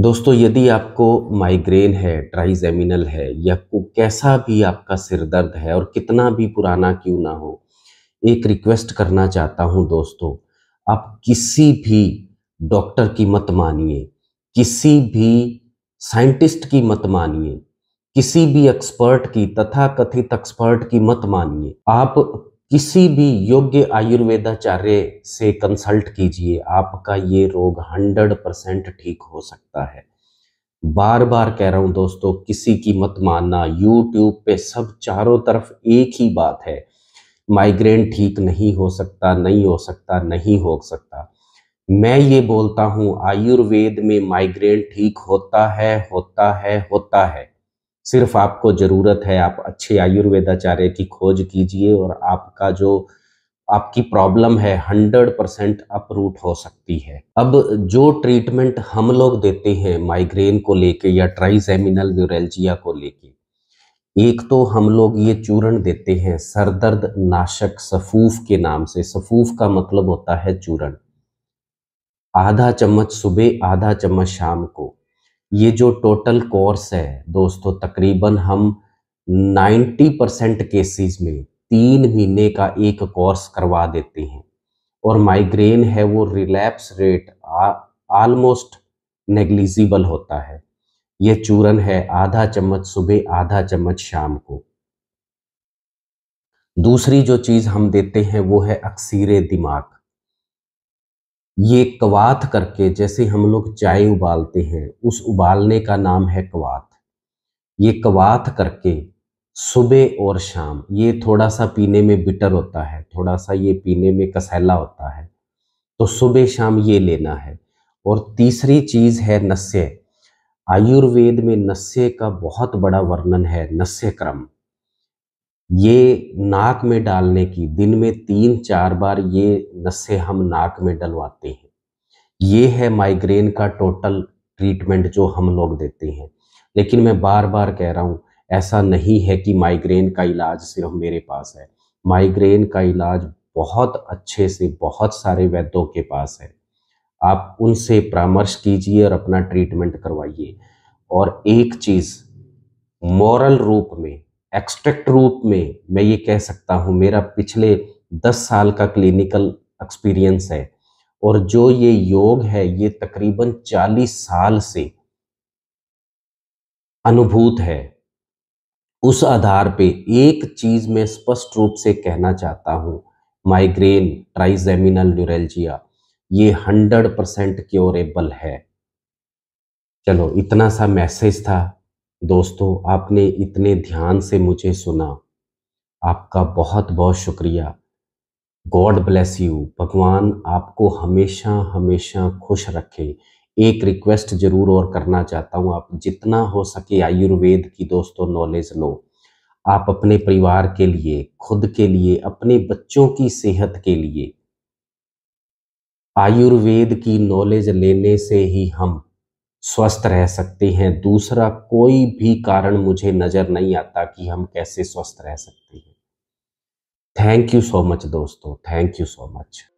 दोस्तों यदि आपको माइग्रेन है ट्राइजेमिनल है या कैसा भी आपका सिर दर्द है और कितना भी पुराना क्यों ना हो एक रिक्वेस्ट करना चाहता हूं दोस्तों आप किसी भी डॉक्टर की मत मानिए किसी भी साइंटिस्ट की मत मानिए किसी भी एक्सपर्ट की तथा कथित एक्सपर्ट की मत मानिए आप किसी भी योग्य आयुर्वेदाचार्य से कंसल्ट कीजिए आपका ये रोग 100 परसेंट ठीक हो सकता है बार बार कह रहा हूं दोस्तों किसी की मत मानना यूट्यूब पे सब चारों तरफ एक ही बात है माइग्रेन ठीक नहीं हो सकता नहीं हो सकता नहीं हो सकता मैं ये बोलता हूँ आयुर्वेद में माइग्रेन ठीक होता है होता है होता है सिर्फ आपको ज़रूरत है आप अच्छे आयुर्वेदाचार्य की खोज कीजिए और आपका जो आपकी प्रॉब्लम है हंड्रेड परसेंट अपरूट हो सकती है अब जो ट्रीटमेंट हम लोग देते हैं माइग्रेन को लेके या ट्राइजेमिनल न्यूरेल्जिया को लेके एक तो हम लोग ये चूर्ण देते हैं सरदर्द नाशक सफूफ के नाम से सफूफ का मतलब होता है चूर्ण आधा चम्मच सुबह आधा चम्मच शाम को ये जो टोटल कोर्स है दोस्तों तकरीबन हम 90 परसेंट केसेस में तीन महीने का एक कोर्स करवा देते हैं और माइग्रेन है वो रिलैप्स रेट ऑलमोस्ट नेग्लिजिबल होता है ये चूरन है आधा चम्मच सुबह आधा चम्मच शाम को दूसरी जो चीज़ हम देते हैं वो है अक्सीरे दिमाग ये कवात करके जैसे हम लोग चाय उबालते हैं उस उबालने का नाम है कवात ये कवात करके सुबह और शाम ये थोड़ा सा पीने में बिटर होता है थोड़ा सा ये पीने में कसैला होता है तो सुबह शाम ये लेना है और तीसरी चीज़ है नस्य आयुर्वेद में नस्य का बहुत बड़ा वर्णन है नस्य क्रम ये नाक में डालने की दिन में तीन चार बार ये नशे हम नाक में डलवाते हैं ये है माइग्रेन का टोटल ट्रीटमेंट जो हम लोग देते हैं लेकिन मैं बार बार कह रहा हूँ ऐसा नहीं है कि माइग्रेन का इलाज सिर्फ मेरे पास है माइग्रेन का इलाज बहुत अच्छे से बहुत सारे वैद्यों के पास है आप उनसे परामर्श कीजिए और अपना ट्रीटमेंट करवाइए और एक चीज़ मॉरल रूप में एक्सट्रैक्ट रूप में मैं ये कह सकता हूँ मेरा पिछले दस साल का क्लिनिकल एक्सपीरियंस है और जो ये योग है ये तकरीबन चालीस साल से अनुभूत है उस आधार पे एक चीज मैं स्पष्ट रूप से कहना चाहता हूँ माइग्रेन ट्राइजेमिनल न्यूरेल्जिया ये हंड्रेड परसेंट क्योरेबल है चलो इतना सा मैसेज था दोस्तों आपने इतने ध्यान से मुझे सुना आपका बहुत बहुत शुक्रिया गॉड ब्लेस यू भगवान आपको हमेशा हमेशा खुश रखे एक रिक्वेस्ट जरूर और करना चाहता हूँ आप जितना हो सके आयुर्वेद की दोस्तों नॉलेज लो आप अपने परिवार के लिए खुद के लिए अपने बच्चों की सेहत के लिए आयुर्वेद की नॉलेज लेने से ही हम स्वस्थ रह सकते हैं दूसरा कोई भी कारण मुझे नज़र नहीं आता कि हम कैसे स्वस्थ रह सकते हैं थैंक यू सो मच दोस्तों थैंक यू सो मच